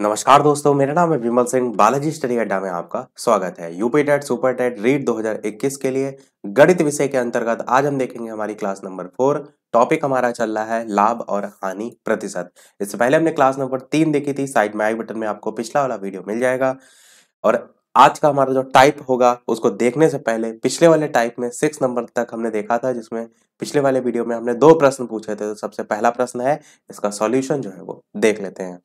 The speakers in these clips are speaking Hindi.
नमस्कार दोस्तों मेरा नाम है विमल सिंह बालाजी स्टडी अड्डा में आपका स्वागत है UP TET super TET read 2021 के लिए गणित विषय के अंतर्गत आज हम देखेंगे हमारी क्लास नंबर फोर टॉपिक हमारा चल रहा है लाभ और हानि प्रतिशत इससे पहले हमने क्लास नंबर तीन देखी थी साइड में आई बटन में आपको पिछला वाला वीडियो मिल जाएगा और आज का हमारा जो टाइप होगा उसको देखने से पहले पिछले वाले टाइप में सिक्स नंबर तक हमने देखा था जिसमें पिछले वाले वीडियो में हमने दो प्रश्न पूछे थे तो सबसे पहला प्रश्न है इसका सॉल्यूशन जो है वो देख लेते हैं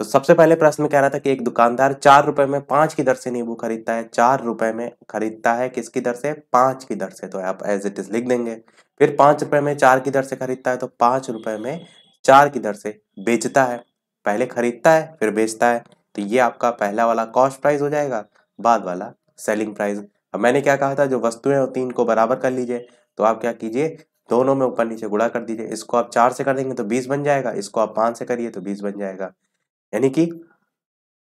तो सबसे पहले प्रश्न में कह रहा था कि एक दुकानदार चार रुपए में पांच की दर से नींबू खरीदता है चार रुपए में खरीदता है किसकी दर से पांच की दर से तो आप एज इट इज लिख देंगे फिर पांच रुपए में चार की दर से खरीदता है तो पांच रुपए में चार की दर से बेचता है पहले खरीदता है फिर बेचता है तो ये आपका पहला वाला कॉस्ट प्राइस हो जाएगा बाद वाला सेलिंग प्राइस अब मैंने क्या कहा था जो वस्तुएं होती इनको बराबर कर लीजिए तो आप क्या कीजिए दोनों में ऊपर नीचे गुड़ा कर दीजिए इसको आप चार से कर देंगे तो बीस बन जाएगा इसको आप पांच से करिए तो बीस बन जाएगा यानी कि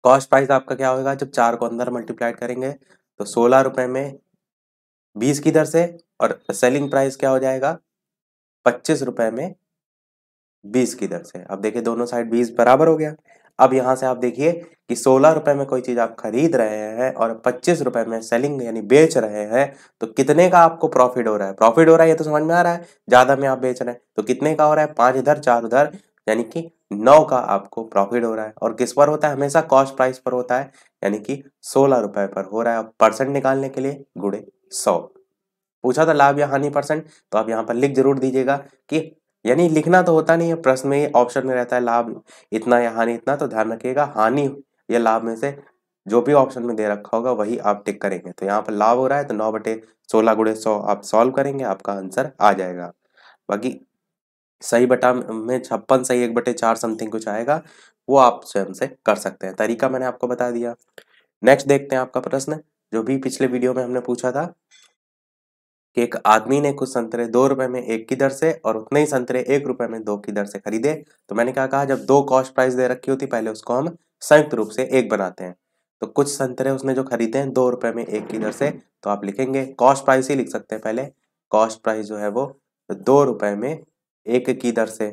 कॉस्ट प्राइस आपका क्या होगा जब चार को अंदर मल्टीप्लाइड करेंगे तो सोलह रुपए में बीस की दर से और सेलिंग प्राइस क्या हो जाएगा पच्चीस रुपए में बीस की दर से अब देखिए दोनों साइड बीस बराबर हो गया अब यहां से आप देखिए कि सोलह रुपए में कोई चीज़ आप खरीद रहे हैं और पच्चीस रुपए में सेलिंग यानी बेच रहे हैं तो कितने का आपको प्रॉफिट हो रहा है प्रॉफिट हो रहा है ये तो समझ में आ रहा है ज़्यादा में आप बेच रहे हैं तो कितने का हो रहा है पांच इधर चार उधर यानी कि नौ का आपको प्रॉफिट हो रहा है और किस पर होता है हमेशा कॉस्ट प्राइस पर होता है यानी कि सोलह रुपए पर हो रहा है परसेंट निकालने के लिए गुड़े सौ पूछा था लाभ या हानि परसेंट तो आप यहाँ पर लिख जरूर दीजिएगा कि यानी लिखना तो होता नहीं है प्रश्न में ऑप्शन में रहता है लाभ इतना या हानि इतना तो ध्यान रखिएगा हानि या लाभ में से जो भी ऑप्शन में दे रखा होगा वही आप टिक करेंगे तो यहाँ पर लाभ हो रहा है तो नौ बटे सोलह गुड़े सौ आप सॉल्व करेंगे आपका आंसर आ जाएगा बाकी सही बटा में छप्पन सही एक बटे चार समथिंग कुछ आएगा वो आप स्वयं से कर सकते हैं तरीका मैंने आपको बता दिया नेक्स्ट देखते हैं आपका प्रश्न जो भी पिछले वीडियो में हमने पूछा था कि एक आदमी ने कुछ संतरे दो रुपए में एक की दर से और उतने ही संतरे एक रुपए में दो की दर से खरीदे तो मैंने क्या कहा जब दो कॉस्ट प्राइस दे रखी होती पहले उसको हम संयुक्त रूप से एक बनाते हैं तो कुछ संतरे उसने जो खरीदे हैं दो रुपए में एक की दर से तो आप लिखेंगे कॉस्ट प्राइस ही लिख सकते हैं पहले कॉस्ट प्राइस जो है वो दो रुपए में एक की दर से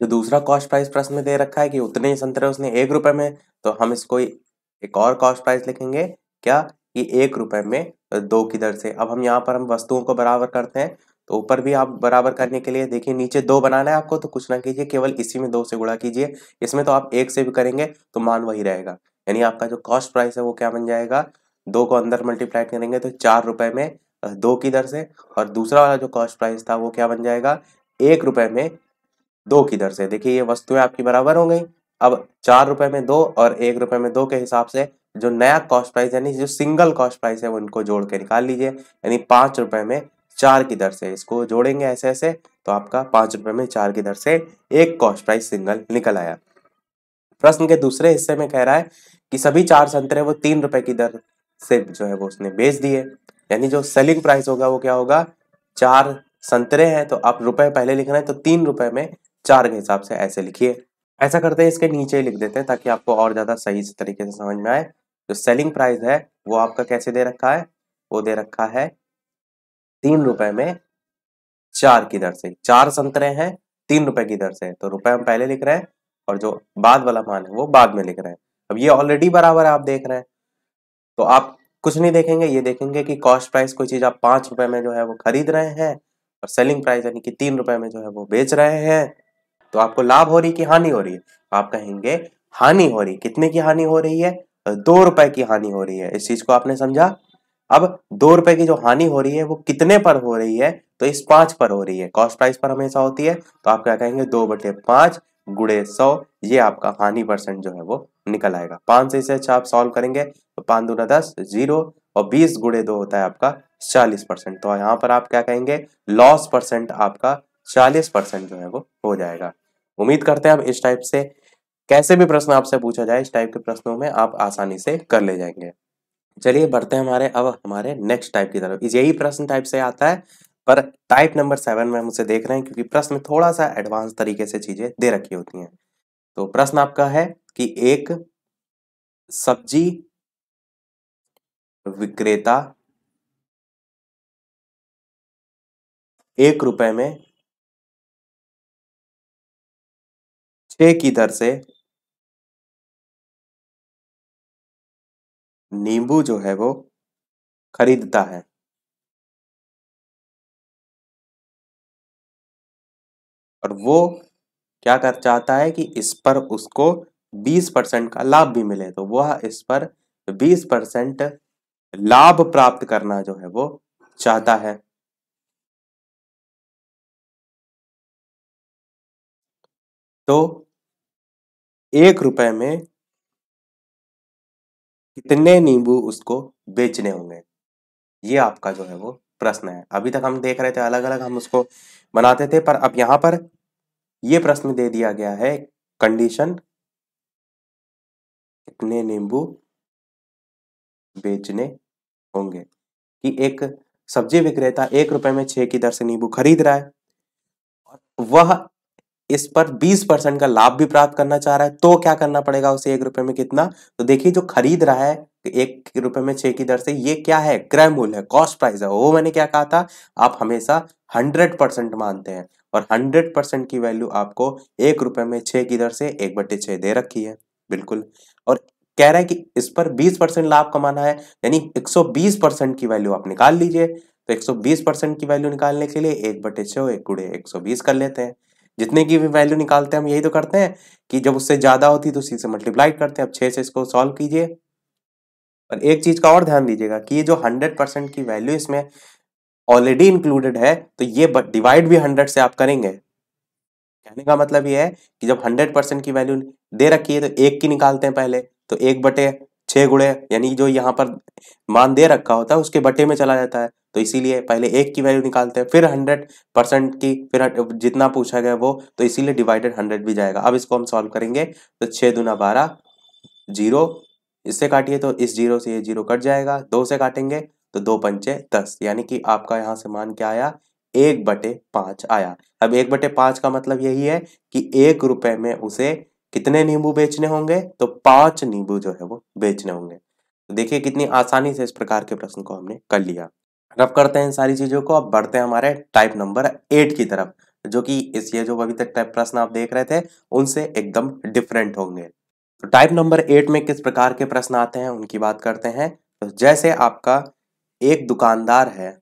जो दूसरा कॉस्ट प्राइस प्रश्न में दे रखा है कि उतने ही संतरे उसने एक रुपए में तो हम इसको एक और कॉस्ट प्राइस लिखेंगे क्या कि एक रुपए में तो दो की दर से अब हम यहाँ पर हम वस्तुओं को बराबर करते हैं तो ऊपर भी आप बराबर करने के लिए देखिए नीचे दो बनाना है आपको तो कुछ ना कीजिए केवल इसी में दो से गुणा कीजिए इसमें तो आप एक से भी करेंगे तो मान वही रहेगा यानी आपका जो कॉस्ट प्राइस है वो क्या बन जाएगा दो को अंदर मल्टीप्लाई करेंगे तो चार रुपए में दो की दर से और दूसरा वाला जो कॉस्ट प्राइस था वो क्या बन जाएगा एक रुपए में दो की दर से देखिए ये वस्तुएं आपकी बराबर हो गई अब चार रुपए में दो और एक रुपए में दो के हिसाब से जो नया कॉस्ट प्राइस यानी जो सिंगल कॉस्ट प्राइस है उनको जोड़ के निकाल लीजिए यानी पांच रुपए में चार की दर से इसको जोड़ेंगे ऐसे ऐसे तो आपका पांच रुपए में चार की दर से एक कॉस्ट प्राइस सिंगल निकल आया प्रश्न के दूसरे हिस्से में कह रहा है कि सभी चार संतरे वो तीन रुपए की दर से जो है वो उसने बेच दिए यानी जो सेलिंग प्राइस होगा वो क्या होगा चार संतरे हैं तो आप रुपए पहले लिखना है तो तीन रुपए में चार के हिसाब से ऐसे लिखिए ऐसा करते हैं इसके नीचे ही लिख देते हैं ताकि आपको और ज़्यादा सही तरीके से समझ में आए जो सेलिंग प्राइस है वो आपका कैसे दे रखा है वो दे रखा है तीन रुपए में चार की दर से चार संतरे हैं तीन रुपए की दर से तो रुपए हम पहले लिख रहे हैं और जो बाद वाला मान है वो बाद में लिख रहे हैं अब ये ऑलरेडी बराबर है आप देख रहे हैं तो आप कुछ नहीं देखेंगे ये देखेंगे कि कॉस्ट प्राइस कोई चीज़ आप पांच रुपए में जो है वो खरीद रहे हैं और सेलिंग प्राइस यानी कि तीन रुपए में जो है वो बेच रहे हैं तो आपको लाभ हो रही कि हानि हो रही है आप कहेंगे हानि हो रही कितने की हानि हो रही है दो रुपए की हानि हो रही है इस चीज को आपने समझा अब दो रुपए की जो हानि हो रही है वो कितने पर हो रही है तो इस पांच पर हो रही है कॉस्ट प्राइस पर हमेशा होती है तो आप क्या कहेंगे दो बटे पांच गुड़े सौ ये आपका हानि परसेंट जो है वो निकल आएगा पांच से इसे अच्छा आप सॉल्व करेंगे तो पांच दूना दस जीरो और बीस गुड़े दो होता है आपका चालीस परसेंट तो यहाँ पर आप क्या कहेंगे लॉस परसेंट आपका चालीस परसेंट जो है वो हो जाएगा उम्मीद करते हैं आप इस टाइप से कैसे भी प्रश्न आपसे पूछा जाए इस टाइप के प्रश्नों में आप आसानी से कर ले जाएंगे चलिए बढ़ते हैं हमारे अब हमारे नेक्स्ट टाइप की तरफ यही प्रश्न टाइप से आता है पर टाइप नंबर सेवन में हम उसे देख रहे हैं क्योंकि प्रश्न में थोड़ा सा एडवांस तरीके से चीजें दे रखी होती हैं तो प्रश्न आपका है कि एक सब्जी विक्रेता एक रुपए में छ की दर से नींबू जो है वो खरीदता है और वो क्या कर चाहता है कि इस पर उसको 20 परसेंट का लाभ भी मिले तो वह इस पर 20 परसेंट लाभ प्राप्त करना जो है वो चाहता है तो एक रुपए में कितने नींबू उसको बेचने होंगे ये आपका जो है वो प्रश्न है अभी तक हम देख रहे थे अलग अलग हम उसको बनाते थे पर अब यहां पर ये प्रश्न दे दिया गया है कंडीशन कितने नींबू बेचने होंगे कि एक सब्जी विक्रेता एक रुपए में छह की दर से नींबू खरीद रहा है और वह इस पर 20 परसेंट का लाभ भी प्राप्त करना चाह रहा है तो क्या करना पड़ेगा उसे एक रुपए में कितना तो देखिए जो खरीद रहा है एक रुपए में छह की दर से ये क्या है क्रय मूल्य है कॉस्ट प्राइस है वो मैंने क्या कहा था आप हमेशा हंड्रेड परसेंट मानते हैं और हंड्रेड परसेंट की वैल्यू आपको एक रुपए में छह की दर से एक बटे छह दे रखी है बिल्कुल और कह रहा है कि इस पर 20 परसेंट लाभ कमाना है यानी 120 परसेंट की वैल्यू आप निकाल लीजिए तो 120 परसेंट की वैल्यू निकालने के लिए एक बटे छो एक गुड़े एक कर लेते हैं जितने की भी वैल्यू निकालते हैं हम यही तो करते हैं कि जब उससे ज़्यादा होती तो उसी से मल्टीप्लाई करते हैं अब छः से इसको सॉल्व कीजिए और एक चीज़ का और ध्यान दीजिएगा कि ये जो हंड्रेड की वैल्यू इसमें ऑलरेडी इंक्लूडेड है तो ये डिवाइड भी हंड्रेड से आप करेंगे कहने का मतलब ये है कि जब हंड्रेड परसेंट की वैल्यू दे रखी है तो एक की निकालते हैं पहले तो एक बटे छः गुड़े यानी जो यहाँ पर मान दे रखा होता है उसके बटे में चला जाता है तो इसीलिए पहले एक की वैल्यू निकालते हैं फिर हंड्रेड परसेंट की फिर जितना पूछा गया वो तो इसीलिए डिवाइडेड हंड्रेड भी जाएगा अब इसको हम सॉल्व करेंगे तो छः दुना बारह जीरो इससे काटिए तो इस जीरो से ये जीरो कट जाएगा दो से काटेंगे तो दो पंचे दस यानी कि आपका यहाँ से मान क्या आया एक बटे पाँच आया अब एक बटे पाँच का मतलब यही है कि एक रुपये में उसे कितने नींबू बेचने होंगे तो पांच नींबू जो है वो बेचने होंगे देखिए कितनी आसानी से इस प्रकार के प्रश्न को हमने कर लिया रब करते हैं इन सारी चीज़ों को अब बढ़ते हैं हमारे टाइप नंबर एट की तरफ जो कि इस ये जो अभी तक टाइप प्रश्न आप देख रहे थे उनसे एकदम डिफरेंट होंगे तो टाइप नंबर एट में किस प्रकार के प्रश्न आते हैं उनकी बात करते हैं तो जैसे आपका एक दुकानदार है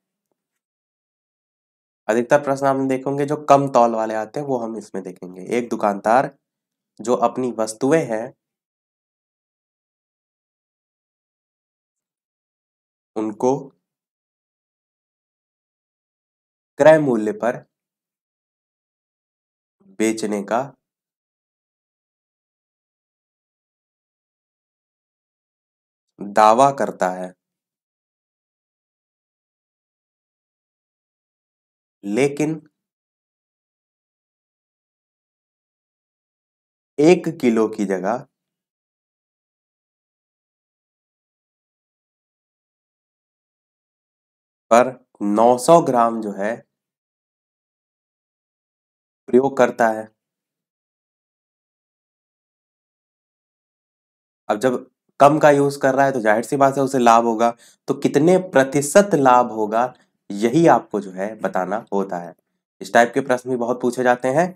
अधिकतर प्रश्न आपने देखेंगे जो कम तौल वाले आते हैं वो हम इसमें देखेंगे एक दुकानदार जो अपनी वस्तुएं हैं उनको क्रय मूल्य पर बेचने का दावा करता है लेकिन एक किलो की जगह पर 900 ग्राम जो है प्रयोग करता है अब जब कम का यूज कर रहा है तो जाहिर सी बात है उसे लाभ होगा तो कितने प्रतिशत लाभ होगा यही आपको जो है बताना होता है इस टाइप के प्रश्न भी बहुत पूछे जाते हैं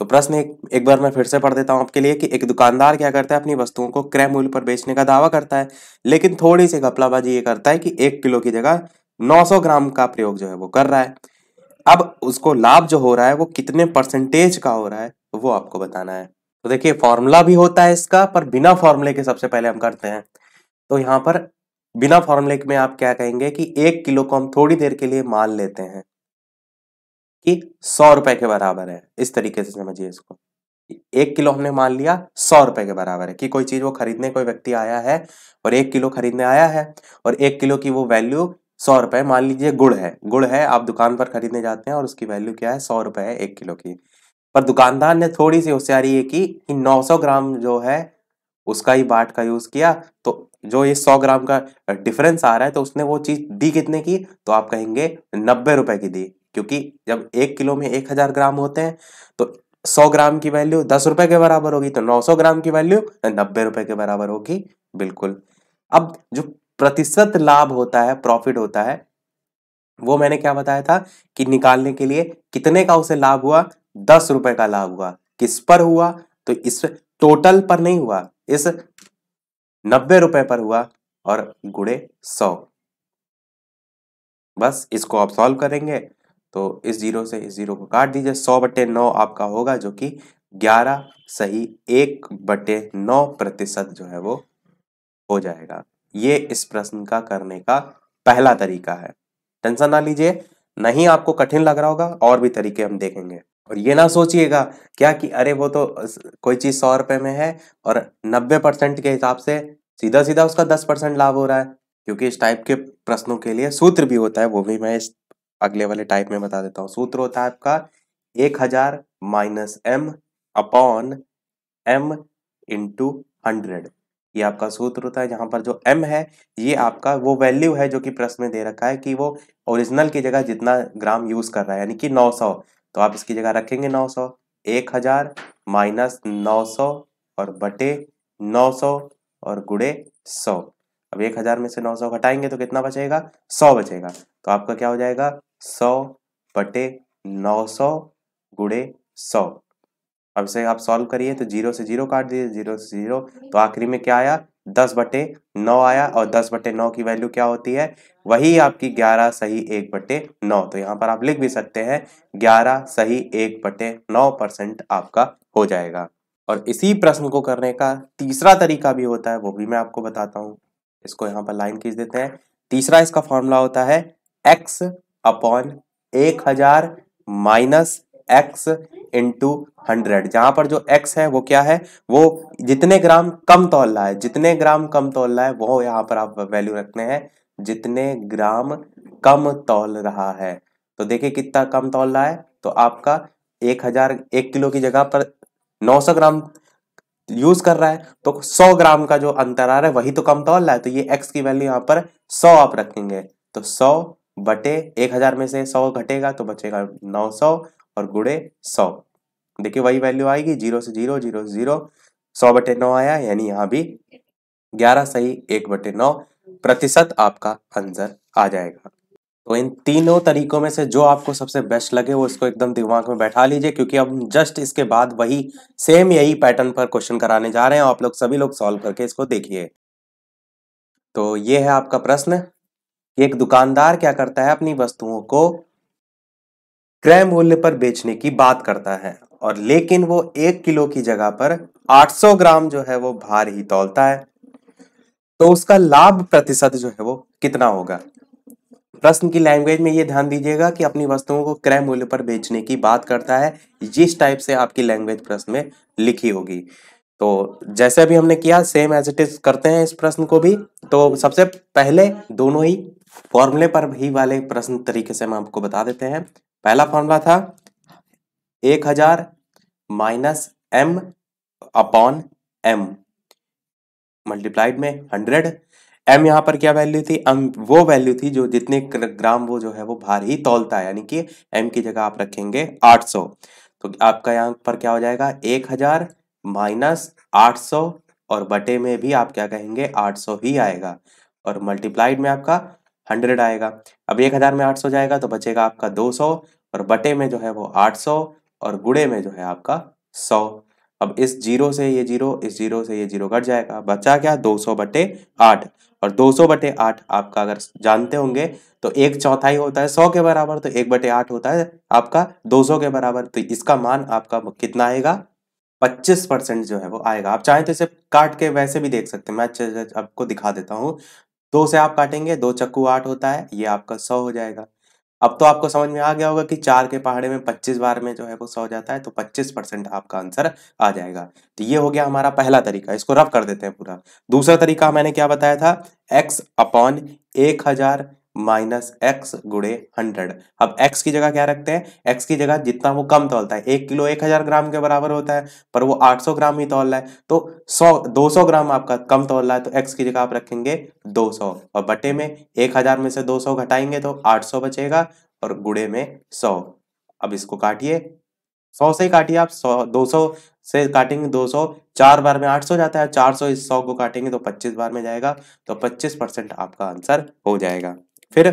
तो प्रश्न एक एक बार मैं फिर से पढ़ देता हूँ आपके लिए कि एक दुकानदार क्या करता है अपनी वस्तुओं को क्रय मूल्य पर बेचने का दावा करता है लेकिन थोड़ी सी घपलाबाजी ये करता है कि एक किलो की जगह 900 ग्राम का प्रयोग जो है वो कर रहा है अब उसको लाभ जो हो रहा है वो कितने परसेंटेज का हो रहा है वो आपको बताना है तो देखिए फॉर्मूला भी होता है इसका पर बिना फॉर्मूले के सबसे पहले हम करते हैं तो यहाँ पर बिना फॉर्मूले में आप क्या कहेंगे कि एक किलो को हम थोड़ी देर के लिए मान लेते हैं कि सौ रुपए के बराबर है इस तरीके से समझिए इसको एक किलो हमने मान लिया सौ रुपए के बराबर है कि कोई चीज वो खरीदने कोई व्यक्ति आया है और एक किलो खरीदने आया है और एक किलो की वो वैल्यू सौ रुपए मान लीजिए गुड़ है गुड़ है आप दुकान पर खरीदने जाते हैं और उसकी वैल्यू क्या है सौ रुपए है एक किलो की पर दुकानदार ने थोड़ी सी होशियारी ये की कि सौ ग्राम जो है उसका ही बाट का यूज किया तो जो ये सौ ग्राम का डिफरेंस आ रहा है तो उसने वो चीज दी कितने की तो आप कहेंगे नब्बे रुपए की दी क्योंकि जब एक किलो में एक हजार ग्राम होते हैं तो सौ ग्राम की वैल्यू दस रुपए के बराबर होगी तो नौ सौ ग्राम की वैल्यू नब्बे रुपए के बराबर होगी बिल्कुल अब जो प्रतिशत लाभ होता है प्रॉफिट होता है वो मैंने क्या बताया था कि निकालने के लिए कितने का उसे लाभ हुआ दस रुपए का लाभ हुआ किस पर हुआ तो इस टोटल पर नहीं हुआ इस नब्बे रुपए पर हुआ और गुड़े सौ बस इसको आप सॉल्व करेंगे तो इस जीरो से इस जीरो को काट दीजिए सौ बटे नौ आपका होगा जो कि ग्यारह सही एक बटे नौ प्रतिशत जो है वो हो जाएगा ये इस प्रश्न का करने का पहला तरीका है टेंशन ना लीजिए नहीं आपको कठिन लग रहा होगा और भी तरीके हम देखेंगे और ये ना सोचिएगा क्या कि अरे वो तो कोई चीज़ सौ रुपए में है और नब्बे परसेंट के हिसाब से सीधा सीधा उसका दस परसेंट लाभ हो रहा है क्योंकि इस टाइप के प्रश्नों के लिए सूत्र भी होता है वो भी मैं इस अगले वाले टाइप में बता देता हूँ सूत्र होता है आपका एक हजार minus M upon M into hundred ये आपका सूत्र होता है जहां पर जो m है ये आपका वो वैल्यू है जो कि प्रश्न में दे रखा है कि वो ओरिजिनल की जगह जितना ग्राम यूज कर रहा है यानी कि 900 तो आप इसकी जगह रखेंगे 900 1000 माइनस सौ और बटे 900 और गुड़े 100 अब 1000 में से 900 घटाएंगे तो कितना बचेगा 100 बचेगा तो आपका क्या हो जाएगा सौ बटे नौ सौ गुड़े सौ अब इसे आप सॉल्व करिए तो जीरो से जीरो काट दीजिए जीरो से जीरो तो आखिरी में क्या आया दस बटे नौ आया और दस बटे नौ की वैल्यू क्या होती है वही आपकी ग्यारह सही एक बटे नौ तो यहाँ पर आप लिख भी सकते हैं ग्यारह सही एक बटे नौ परसेंट आपका हो जाएगा और इसी प्रश्न को करने का तीसरा तरीका भी होता है वो भी मैं आपको बताता हूँ इसको यहाँ पर लाइन खींच देते हैं तीसरा इसका फॉर्मूला होता है एक्स अपॉन एक हजार माइनस एक्स इंटू हंड्रेड जहां पर जो एक्स है वो क्या है वो जितने ग्राम कम तोल रहा है जितने ग्राम कम तोल रहा है वो यहां पर आप वैल्यू रखते हैं जितने ग्राम कम तोल रहा है तो देखिए कितना कम तोल रहा है तो आपका एक हजार एक किलो की जगह पर नौ सौ ग्राम यूज कर रहा है तो सौ ग्राम का जो अंतर आ रहा है वही तो कम तोल रहा है तो ये एक्स की वैल्यू यहां पर सौ आप रखेंगे तो सौ बटे एक हजार में से सौ घटेगा तो बचेगा नौ सौ और गुड़े सौ देखिए वही वैल्यू आएगी जीरो से जीरो जीरो से जीरो सौ बटे नौ आया यानी यहाँ भी ग्यारह सही एक बटे नौ प्रतिशत आपका आंसर आ जाएगा तो इन तीनों तरीकों में से जो आपको सबसे बेस्ट लगे वो इसको एकदम दिमाग में बैठा लीजिए क्योंकि अब जस्ट इसके बाद वही सेम यही पैटर्न पर क्वेश्चन कराने जा रहे हैं आप लोग सभी लोग सॉल्व करके इसको देखिए तो ये है आपका प्रश्न एक दुकानदार क्या करता है अपनी वस्तुओं को क्रय मूल्य पर बेचने की बात करता है और लेकिन वो एक किलो की जगह पर 800 ग्राम जो है वो भार ही तोलता है तो उसका लाभ प्रतिशत जो है वो कितना होगा प्रश्न की लैंग्वेज में ये ध्यान दीजिएगा कि अपनी वस्तुओं को क्रय मूल्य पर बेचने की बात करता है जिस टाइप से आपकी लैंग्वेज प्रश्न में लिखी होगी तो जैसे अभी हमने किया सेम एज इट इज करते हैं इस प्रश्न को भी तो सबसे पहले दोनों ही फॉर्मूले पर भी वाले प्रश्न तरीके से हम आपको बता देते हैं पहला फॉर्मूला था एक हजार minus M upon M multiplied में हंड्रेड एम यहां पर क्या वैल्यू थी एम वो वैल्यू थी जो जितने ग्राम वो जो है वो भार ही तोलता है यानी कि एम की जगह आप रखेंगे 800 तो आपका यहां पर क्या हो जाएगा 1000 माइनस सौ और बटे में भी आप क्या कहेंगे सौ ही आएगा और मल्टीप्लाइड में आपका हंड्रेड आएगा अब एक हज़ार में आठ सौ जाएगा तो बचेगा आपका दो सौ और बटे में जो है वो आठ सौ और गुड़े में जो है आपका सौ अब इस जीरो से ये जीरो इस जीरो से ये जीरो कट जाएगा बचा क्या दो सौ बटे आठ और दो सौ बटे आठ आपका अगर जानते होंगे तो एक चौथाई होता है सौ के बराबर तो एक बटे आठ होता है आपका दो सौ के बराबर तो इसका मान आपका कितना आएगा पच्चीस परसेंट जो है वो आएगा आप चाहें तो इसे काट के वैसे भी देख सकते हैं मैं अच्छे आपको दिखा देता हूँ दो से आप काटेंगे दो चक्कू आठ होता है ये आपका सौ हो जाएगा अब तो आपको समझ में आ गया होगा कि चार के पहाड़े में पच्चीस बार में जो है वो सौ जाता है तो पच्चीस परसेंट आपका आंसर आ जाएगा तो ये हो गया हमारा पहला तरीका इसको रफ कर देते हैं पूरा दूसरा तरीका मैंने क्या बताया था एक्स अपॉन एक हजार माइनस एक्स गुड़े हंड्रेड अब एक्स की जगह क्या रखते हैं एक्स की जगह जितना वो कम तोलता है एक किलो एक हजार ग्राम के बराबर होता है पर वो आठ सौ ग्राम ही तोल रहा है तो सौ दो सौ ग्राम आपका कम तोल रहा है तो एक्स की जगह आप रखेंगे दो सौ और बटे में एक हजार में से दो सौ घटाएंगे तो आठ सौ बचेगा और गुड़े में सौ अब इसको काटिए सौ से ही काटिए आप सौ दो सौ से काटेंगे दो सौ चार बार में आठ सौ जाता है चार सौ इस सौ को काटेंगे तो पच्चीस बार में जाएगा तो पच्चीस परसेंट आपका आंसर हो जाएगा फिर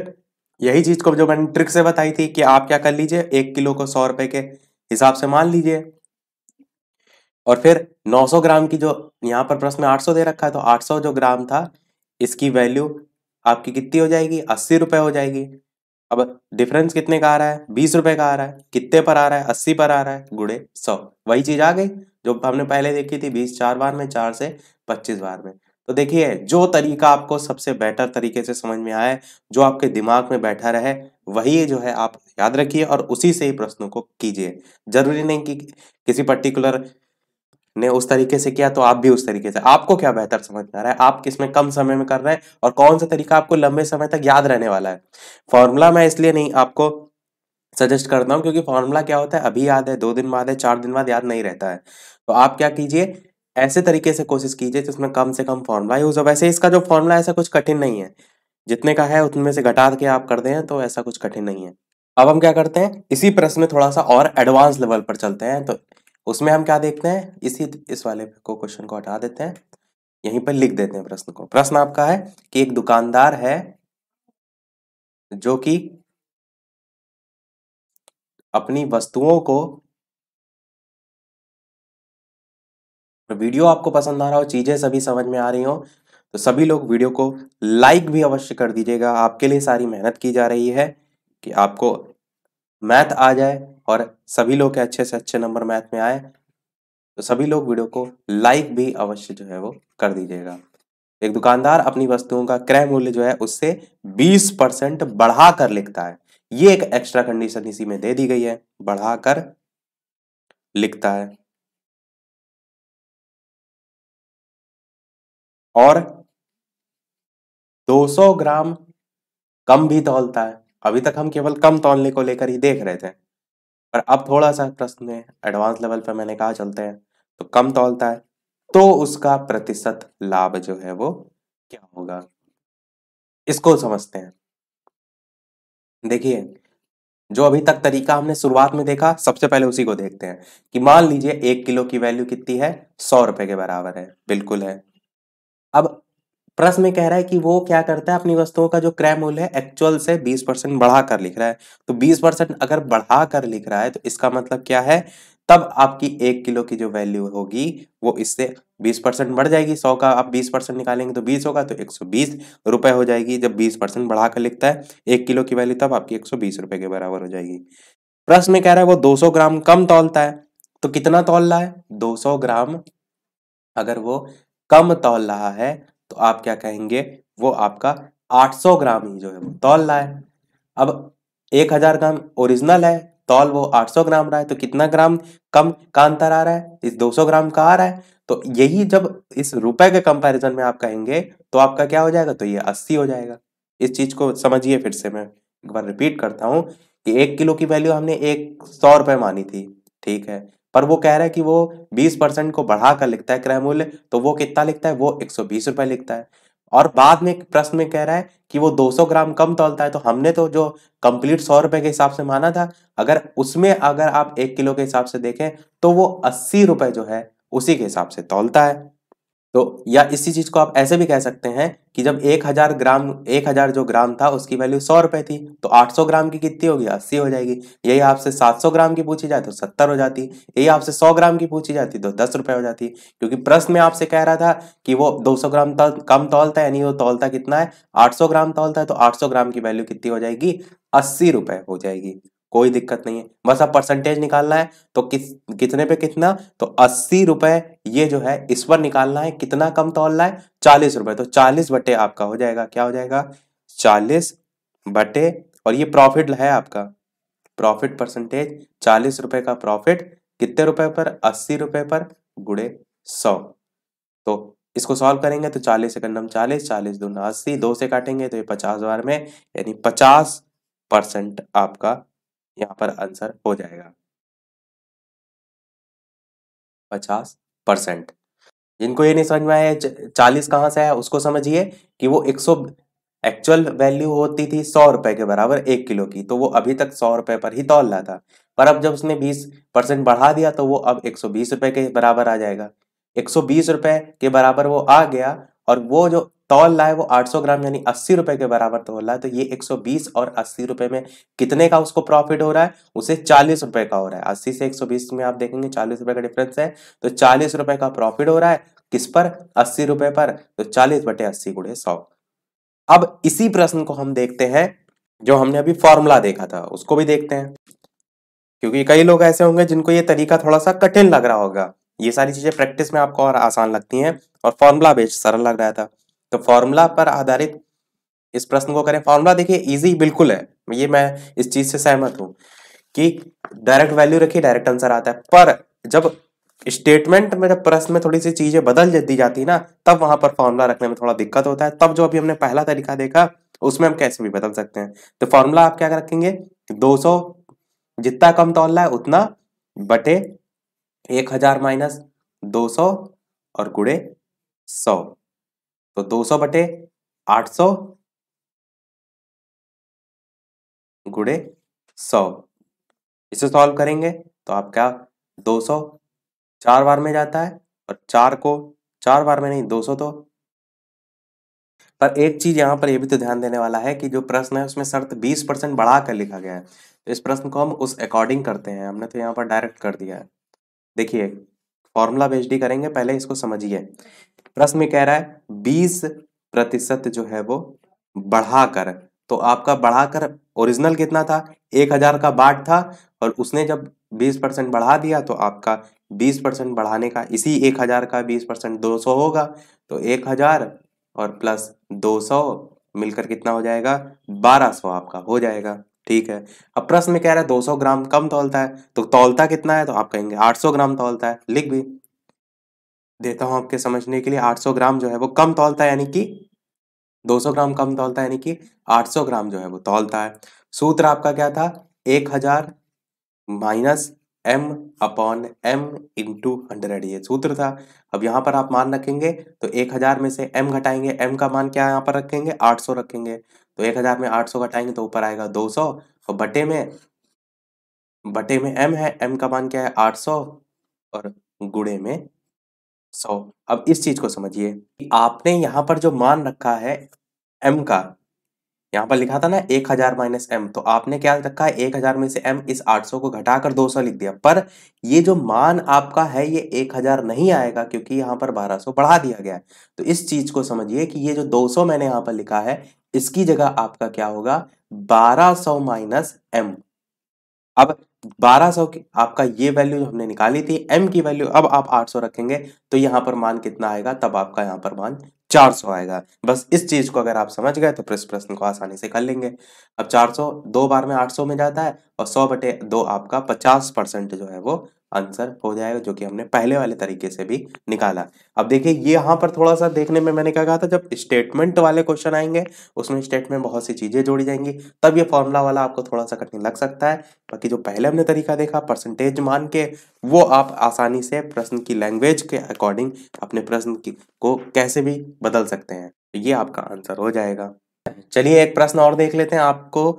यही चीज को जो मैंने ट्रिक से बताई थी कि आप क्या कर लीजिए एक किलो को सौ रुपए के हिसाब से मान लीजिए और फिर 900 ग्राम की जो यहाँ पर प्रश्न में 800 दे रखा है तो 800 जो ग्राम था इसकी वैल्यू आपकी कितनी हो जाएगी अस्सी रुपये हो जाएगी अब डिफरेंस कितने का आ रहा है बीस रुपए का आ रहा है कितने पर आ रहा है अस्सी पर आ रहा है गुड़े सौ वही चीज आ गई जो हमने पहले देखी थी बीस चार बार में चार से पच्चीस बार में तो देखिए जो तरीका आपको सबसे बेटर तरीके से समझ में आए जो आपके दिमाग में बैठा रहे वही जो है आप याद रखिए और उसी से ही प्रश्नों को कीजिए जरूरी नहीं कि किसी पर्टिकुलर ने उस तरीके से किया तो आप भी उस तरीके से आपको क्या बेहतर समझ में आ रहा है आप किस में कम समय में कर रहे हैं और कौन सा तरीका आपको लंबे समय तक याद रहने वाला है फॉर्मूला मैं इसलिए नहीं आपको सजेस्ट करता हूं क्योंकि फॉर्मूला क्या होता है अभी याद है दो दिन बाद है चार दिन बाद याद नहीं रहता है तो आप क्या कीजिए ऐसे तरीके से कोशिश कीजिए जिसमें कम से कम फॉर्मूला यूज हो वैसे इसका जो फॉर्मूला ऐसा कुछ कठिन नहीं है जितने का है उतने से घटा के आप कर दें तो ऐसा कुछ कठिन नहीं है अब हम क्या करते हैं इसी प्रश्न में थोड़ा सा और एडवांस लेवल पर चलते हैं तो उसमें हम क्या देखते हैं इसी इस वाले को क्वेश्चन को हटा देते हैं यहीं पर लिख देते हैं प्रश्न को प्रश्न आपका है कि एक दुकानदार है जो कि अपनी वस्तुओं को वीडियो आपको पसंद आ रहा हो चीज़ें सभी समझ में आ रही हो तो सभी लोग वीडियो को लाइक भी अवश्य कर दीजिएगा आपके लिए सारी मेहनत की जा रही है कि आपको मैथ आ जाए और सभी लोग के अच्छे से अच्छे नंबर मैथ में आए तो सभी लोग वीडियो को लाइक भी अवश्य जो है वो कर दीजिएगा एक दुकानदार अपनी वस्तुओं का क्रय मूल्य जो है उससे 20 परसेंट बढ़ा कर लिखता है ये एक एक्स्ट्रा कंडीशन इसी में दे दी गई है बढ़ाकर लिखता है और 200 ग्राम कम भी तौलता है अभी तक हम केवल कम तौलने को लेकर ही देख रहे थे पर अब थोड़ा सा प्रश्न में एडवांस लेवल पर मैंने कहा चलते हैं तो कम तौलता है तो उसका प्रतिशत लाभ जो है वो क्या होगा इसको समझते हैं देखिए जो अभी तक तरीका हमने शुरुआत में देखा सबसे पहले उसी को देखते हैं कि मान लीजिए एक किलो की वैल्यू कितनी है सौ रुपए के बराबर है बिल्कुल है अब प्रश्न में कह रहा है कि वो क्या करता है अपनी वस्तुओं का जो क्रय मूल्य है एक्चुअल से 20 परसेंट बढ़ा कर लिख रहा है तो 20 परसेंट अगर बढ़ा कर लिख रहा है तो इसका मतलब क्या है तब आपकी एक किलो की जो वैल्यू होगी वो इससे 20 परसेंट बढ़ जाएगी 100 का आप 20 परसेंट निकालेंगे तो 20 होगा तो 120 रुपए हो जाएगी जब 20 परसेंट बढ़ाकर लिखता है एक किलो की वैल्यू तब आपकी 120 रुपए के बराबर हो जाएगी प्रश्न में कह रहा है वो 200 ग्राम कम तौलता है तो कितना तौल रहा है 200 ग्राम अगर वो कम तौल रहा है तो आप क्या कहेंगे वो आपका 800 ग्राम ही जो है वो तौल रहा है अब 1000 ग्राम ओरिजिनल है तौल वो 800 ग्राम रहा है तो कितना ग्राम कम का अंतर आ रहा है इस 200 ग्राम का आ रहा है तो यही जब इस रुपए के कंपैरिजन में आप कहेंगे तो आपका क्या हो जाएगा तो ये 80 हो जाएगा इस चीज को समझिए फिर से मैं एक बार रिपीट करता हूँ कि एक किलो की वैल्यू हमने एक सौ रुपए मानी थी ठीक है पर वो कह रहा है कि वो 20 परसेंट को बढ़ाकर लिखता है क्रय मूल्य तो वो कितना लिखता है वो एक सौ रुपए लिखता है और बाद में प्रश्न में कह रहा है कि वो 200 ग्राम कम तोलता है तो हमने तो जो कंप्लीट सौ रुपए के हिसाब से माना था अगर उसमें अगर आप एक किलो के हिसाब से देखें तो वो अस्सी रुपए जो है उसी के हिसाब से तोलता है तो या इसी चीज़ को आप ऐसे भी कह सकते हैं कि जब एक हज़ार ग्राम एक हज़ार जो ग्राम था उसकी वैल्यू सौ रुपए थी तो आठ सौ ग्राम की कितनी होगी अस्सी हो जाएगी यही आपसे सात सौ ग्राम की पूछी जाए तो सत्तर हो जाती यही आपसे सौ ग्राम की पूछी जाती तो दस रुपए हो जाती क्योंकि प्रश्न में आपसे कह रहा था कि वो दो सौ ग्राम तो, कम तोलता है यानी वो तौलता कितना है आठ सौ ग्राम तोलता है तो आठ सौ ग्राम की वैल्यू कितनी हो जाएगी अस्सी रुपये हो जाएगी कोई दिक्कत नहीं है बस आप परसेंटेज निकालना है तो किस कितने पे कितना तो अस्सी रुपए ये जो है इस पर निकालना है कितना कम तोलना है चालीस रुपए तो चालीस बटे आपका हो जाएगा क्या हो जाएगा चालीस बटे और ये प्रॉफिट है आपका प्रॉफिट परसेंटेज चालीस रुपए का प्रॉफिट कितने रुपए पर अस्सी रुपए पर गुड़े सौ तो इसको सॉल्व करेंगे तो चालीस से कन्नम चालीस चालीस दो अस्सी दो से काटेंगे तो ये पचास बार में यानी पचास परसेंट आपका यहाँ पर आंसर हो जाएगा पचास परसेंट जिनको ये नहीं समझ में आया चालीस कहाँ से आया उसको समझिए कि वो एक सौ एक्चुअल वैल्यू होती थी सौ रुपए के बराबर एक किलो की तो वो अभी तक सौ रुपए पर ही तोल रहा था पर अब जब उसने बीस परसेंट बढ़ा दिया तो वो अब एक सौ बीस रुपए के बराबर आ जाएगा एक सौ बीस रुपए के बराबर वो आ गया और वो जो तौल लाए वो 800 ग्राम यानी अस्सी रुपए के बराबर तौल है तो ये 120 और अस्सी रुपए में कितने का उसको प्रॉफिट हो रहा है उसे चालीस रुपए का हो रहा है अस्सी से 120 में आप देखेंगे चालीस रुपए का डिफरेंस है तो चालीस रुपए का प्रॉफिट हो रहा है किस पर अस्सी रुपए पर तो चालीस बटे अस्सी गुड़े सौ अब इसी प्रश्न को हम देखते हैं जो हमने अभी फॉर्मूला देखा था उसको भी देखते हैं क्योंकि कई लोग ऐसे होंगे जिनको ये तरीका थोड़ा सा कठिन लग रहा होगा ये सारी चीजें प्रैक्टिस में आपको और आसान लगती हैं और फॉर्मूला बेस्ड सरल लग रहा था तो फॉर्मूला पर आधारित इस प्रश्न को करें फॉर्मूला देखिए इजी बिल्कुल है ये मैं इस चीज से सहमत हूं कि डायरेक्ट वैल्यू रखिए डायरेक्ट आंसर आता है पर जब स्टेटमेंट में जब प्रश्न में थोड़ी सी चीजें बदल दी जाती है ना तब वहां पर फॉर्मूला रखने में थोड़ा दिक्कत होता है तब जो अभी हमने पहला तरीका देखा उसमें हम कैसे भी बदल सकते हैं तो फॉर्मूला आप क्या रखेंगे सौ जितना कम तोल है उतना बटे एक हजार माइनस दो सौ और गुड़े सौ तो 200 बटे 800 गुड़े सौ इसे सॉल्व करेंगे तो आपका 200 चार बार में जाता है और चार को चार बार में नहीं 200 तो पर एक चीज यहां पर यह भी तो ध्यान देने वाला है कि जो प्रश्न है उसमें शर्त 20 परसेंट बढ़ा कर लिखा गया है तो इस प्रश्न को हम उस अकॉर्डिंग करते हैं हमने तो यहां पर डायरेक्ट कर दिया है देखिए फॉर्मूला बेस्ड ही करेंगे पहले इसको समझिए प्रश्न में कह रहा है 20 प्रतिशत जो है वो बढ़ाकर तो आपका बढ़ाकर ओरिजिनल कितना था एक हजार का बाट था और उसने जब 20 परसेंट बढ़ा दिया तो आपका 20 परसेंट बढ़ाने का इसी एक हजार का 20 परसेंट दो सौ होगा तो एक हजार और प्लस दो सौ मिलकर कितना हो जाएगा बारह सौ आपका हो जाएगा ठीक है अब प्रश्न में कह रहा है 200 ग्राम कम तौलता है तो तौलता कितना है तो आप कहेंगे 800 ग्राम तौलता है लिख भी देता हूं आपके समझने के लिए 800 ग्राम जो है वो कम तौलता है यानी कि 200 ग्राम कम तौलता है यानी कि 800 ग्राम जो है वो तौलता है सूत्र आपका क्या था 1000 हजार minus M upon M into hundred ये सूत्र था अब यहां पर आप मान रखेंगे तो हजार में से एम घटाएंगे एम का मान क्या यहाँ पर रखेंगे सौ रखेंगे तो एक हज़ार में आठ सौ घटाएंगे तो ऊपर आएगा दो सौ और बटे में बटे में एम है एम का मान क्या है आठ सौ और गुड़े में सौ अब इस चीज़ को समझिए आपने यहाँ पर जो मान रखा है एम का यहाँ पर लिखा था ना एक हजार माइनस एम तो आपने क्या रखा है एक हजार में से एम इस आठ सौ को घटाकर दो सौ लिख दिया पर ये जो मान आपका है ये एक हजार नहीं आएगा क्योंकि यहाँ पर बारह सौ बढ़ा दिया गया है तो इस चीज को समझिए कि ये जो दो सौ मैंने यहाँ पर लिखा है इसकी जगह आपका क्या होगा बारह सौ माइनस एम अब 1200 की आपका ये वैल्यू हमने निकाली थी एम की वैल्यू अब आप सौ रखेंगे तो यहाँ पर मान कितना आएगा तब आपका यहाँ पर मान चार सौ आएगा बस इस चीज को अगर आप समझ गए तो इस प्रश्न को आसानी से कर लेंगे अब चार सौ दो बार में आठ सौ में जाता है और सौ बटे दो आपका पचास परसेंट जो है वो आंसर हो जाएगा जो कि हमने पहले वाले तरीके से भी निकाला अब देखिए ये यहाँ पर थोड़ा सा देखने में मैंने क्या कहा था जब स्टेटमेंट वाले क्वेश्चन आएंगे उसमें स्टेटमेंट बहुत सी चीज़ें जोड़ी जाएंगी तब ये फॉर्मूला वाला आपको थोड़ा सा कठिन लग सकता है बाकी जो पहले हमने तरीका देखा परसेंटेज मान के वो आप आसानी से प्रश्न की लैंग्वेज के अकॉर्डिंग अपने प्रश्न को कैसे भी बदल सकते हैं ये आपका आंसर हो जाएगा चलिए एक प्रश्न और देख लेते हैं आपको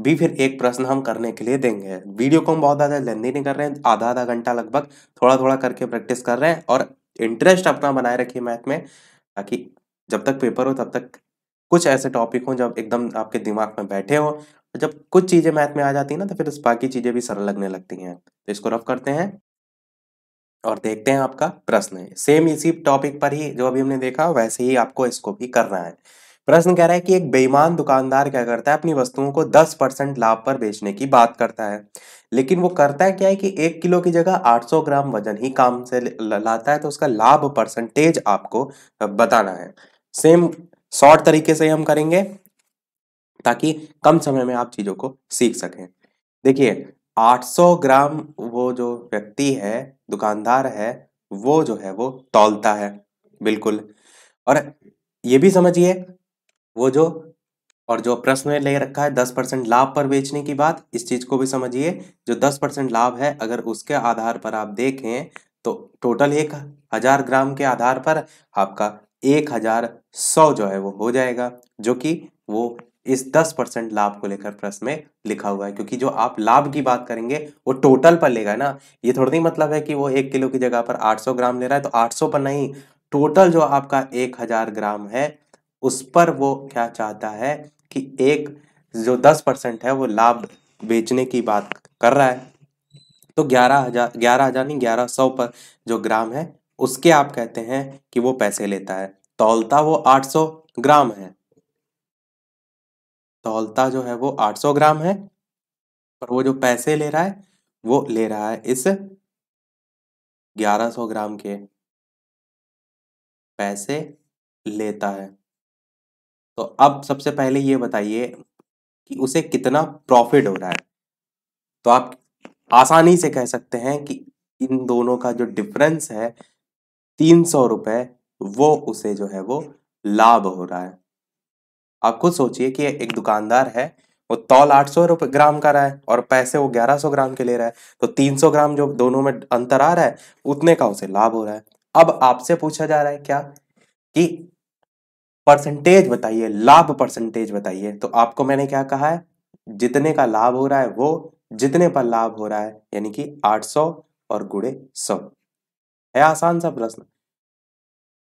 भी फिर एक प्रश्न हम करने के लिए देंगे वीडियो को हम बहुत ज़्यादा लेंदी नहीं कर रहे हैं आधा आधा घंटा लगभग थोड़ा थोड़ा करके प्रैक्टिस कर रहे हैं और इंटरेस्ट अपना बनाए रखिए मैथ में ताकि जब तक पेपर हो तब तक कुछ ऐसे टॉपिक हों जब एकदम आपके दिमाग में बैठे हों जब कुछ चीज़ें मैथ में आ जाती हैं ना तो फिर उस बाकी चीज़ें भी सरल लगने लगती हैं तो इसको रफ करते हैं और देखते हैं आपका प्रश्न सेम इसी टॉपिक पर ही जो अभी हमने देखा वैसे ही आपको इसको भी करना है प्रश्न कह रहा है कि एक बेईमान दुकानदार क्या करता है अपनी वस्तुओं को 10 परसेंट लाभ पर बेचने की बात करता है लेकिन वो करता है क्या है कि एक किलो की जगह 800 ग्राम वजन ही काम से लाता है तो उसका लाभ परसेंटेज आपको बताना है सेम शॉर्ट तरीके से हम करेंगे ताकि कम समय में आप चीज़ों को सीख सकें देखिए 800 ग्राम वो जो व्यक्ति है दुकानदार है वो जो है वो तौलता है बिल्कुल और ये भी समझिए वो जो और जो प्रश्न में ले रखा है दस परसेंट लाभ पर बेचने की बात इस चीज को भी समझिए जो दस परसेंट लाभ है अगर उसके आधार पर आप देखें तो टोटल एक हजार ग्राम के आधार पर आपका एक हजार सौ जो है वो हो जाएगा जो कि वो इस दस परसेंट लाभ को लेकर प्रश्न में लिखा हुआ है क्योंकि जो आप लाभ की बात करेंगे वो टोटल पर लेगा ना ये थोड़ा नहीं मतलब है कि वो एक किलो की जगह पर आठ सौ ग्राम ले रहा है तो आठ सौ पर नहीं टोटल जो आपका एक हजार ग्राम है उस पर वो क्या चाहता है कि एक जो दस परसेंट है वो लाभ बेचने की बात कर रहा है तो ग्यारह हजार ग्यारह हजार नहीं ग्यारह सौ पर जो ग्राम है उसके आप कहते हैं कि वो पैसे लेता है तौलता वो आठ सौ ग्राम है तौलता जो है वो आठ सौ ग्राम है पर वो जो पैसे ले रहा है वो ले रहा है इस ग्यारह सौ ग्राम के पैसे लेता है तो अब सबसे पहले ये बताइए कि उसे कितना प्रॉफिट हो रहा है तो आप आसानी से कह सकते हैं कि इन दोनों का जो डिफरेंस है तीन सौ रुपए वो उसे जो है वो लाभ हो रहा है आप खुद सोचिए कि एक दुकानदार है वो तौल आठ सौ रुपये ग्राम का रहा है और पैसे वो ग्यारह सौ ग्राम के ले रहा है तो तीन सौ ग्राम जो दोनों में अंतर आ रहा है उतने का उसे लाभ हो रहा है अब आपसे पूछा जा रहा है क्या कि परसेंटेज बताइए लाभ परसेंटेज बताइए तो आपको मैंने क्या कहा है जितने का लाभ हो रहा है वो जितने पर लाभ हो रहा है यानी कि 800 और गुड़े सौ है आसान सा प्रश्न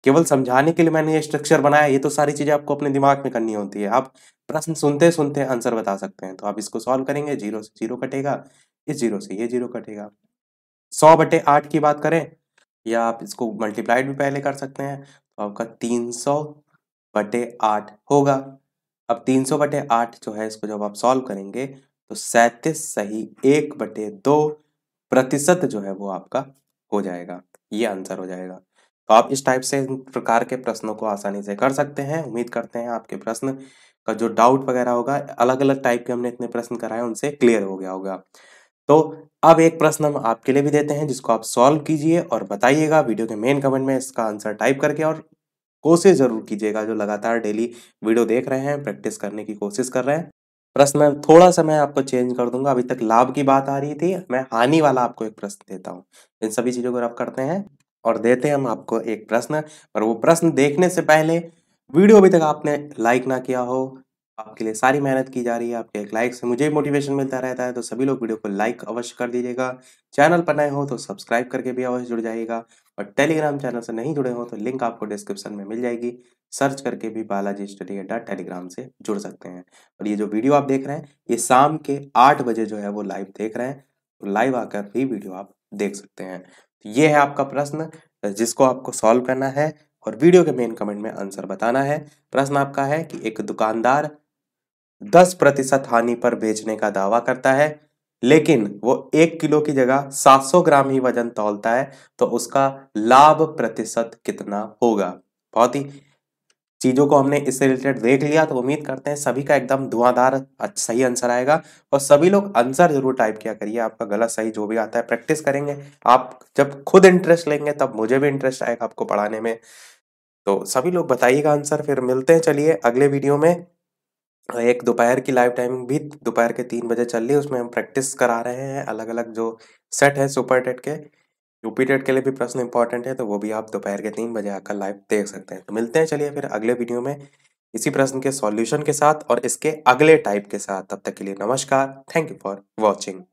केवल समझाने के लिए मैंने ये स्ट्रक्चर बनाया ये तो सारी चीजें आपको अपने दिमाग में करनी होती है आप प्रश्न सुनते सुनते आंसर बता सकते हैं तो आप इसको सॉल्व करेंगे जीरो से जीरो कटेगा इस जीरो से ये जीरो कटेगा सौ बटे आठ की बात करें या आप इसको मल्टीप्लाइड भी पहले कर सकते हैं तो आपका तीन सौ बटे आठ होगा अब तीन सौ बटे आठ जो है इसको जब आप सॉल्व करेंगे तो सैतीस सही एक बटे दो प्रतिशत जो है वो आपका हो जाएगा ये आंसर हो जाएगा तो आप इस टाइप से इन प्रकार के प्रश्नों को आसानी से कर सकते हैं उम्मीद करते हैं आपके प्रश्न का जो डाउट वगैरह होगा अलग अलग टाइप के हमने इतने प्रश्न कराए उनसे क्लियर हो गया होगा तो अब एक प्रश्न हम आपके लिए भी देते हैं जिसको आप सॉल्व कीजिए और बताइएगा वीडियो के मेन कमेंट में इसका आंसर टाइप करके और कोशिश जरूर कीजिएगा जो लगातार डेली वीडियो देख रहे हैं प्रैक्टिस करने की कोशिश कर रहे हैं प्रश्न में थोड़ा सा मैं आपको चेंज कर दूंगा अभी तक लाभ की बात आ रही थी मैं हानि वाला आपको एक प्रश्न देता हूँ इन सभी चीज़ों को आप करते हैं और देते हैं हम आपको एक प्रश्न पर वो प्रश्न देखने से पहले वीडियो अभी तक आपने लाइक ना किया हो आपके लिए सारी मेहनत की जा रही है आपके एक लाइक से मुझे मोटिवेशन मिलता रहता है तो सभी लोग वीडियो को लाइक अवश्य कर दीजिएगा चैनल पर नए हो तो सब्सक्राइब करके भी अवश्य जुड़ जाएगा और टेलीग्राम चैनल से नहीं जुड़े हो तो लिंक आपको डिस्क्रिप्शन में मिल जाएगी सर्च करके भी बालाजी स्टडी अड्डा टेलीग्राम से जुड़ सकते हैं और ये जो वीडियो आप देख रहे हैं ये शाम के आठ बजे जो है वो लाइव देख रहे हैं तो लाइव आकर भी वीडियो आप देख सकते हैं तो ये है आपका प्रश्न जिसको आपको सॉल्व करना है और वीडियो के मेन कमेंट में आंसर बताना है प्रश्न आपका है कि एक दुकानदार दस प्रतिशत हानि पर बेचने का दावा करता है लेकिन वो एक किलो की जगह 700 ग्राम ही वजन तौलता है तो उसका लाभ प्रतिशत कितना होगा बहुत ही चीज़ों को हमने इससे रिलेटेड देख लिया तो उम्मीद करते हैं सभी का एकदम धुआंधार सही आंसर आएगा और सभी लोग आंसर जरूर टाइप किया करिए आपका गलत सही जो भी आता है प्रैक्टिस करेंगे आप जब खुद इंटरेस्ट लेंगे तब मुझे भी इंटरेस्ट आएगा आपको पढ़ाने में तो सभी लोग बताइएगा आंसर फिर मिलते हैं चलिए अगले वीडियो में एक दोपहर की लाइव टाइमिंग भी दोपहर के तीन बजे चल रही है उसमें हम प्रैक्टिस करा रहे हैं अलग अलग जो सेट है सुपर टेट के यूपी टेट के लिए भी प्रश्न इंपॉर्टेंट है तो वो भी आप दोपहर के तीन बजे आकर लाइव देख सकते हैं तो मिलते हैं चलिए फिर अगले वीडियो में इसी प्रश्न के सॉल्यूशन के साथ और इसके अगले टाइप के साथ तब तक के लिए नमस्कार थैंक यू फॉर वॉचिंग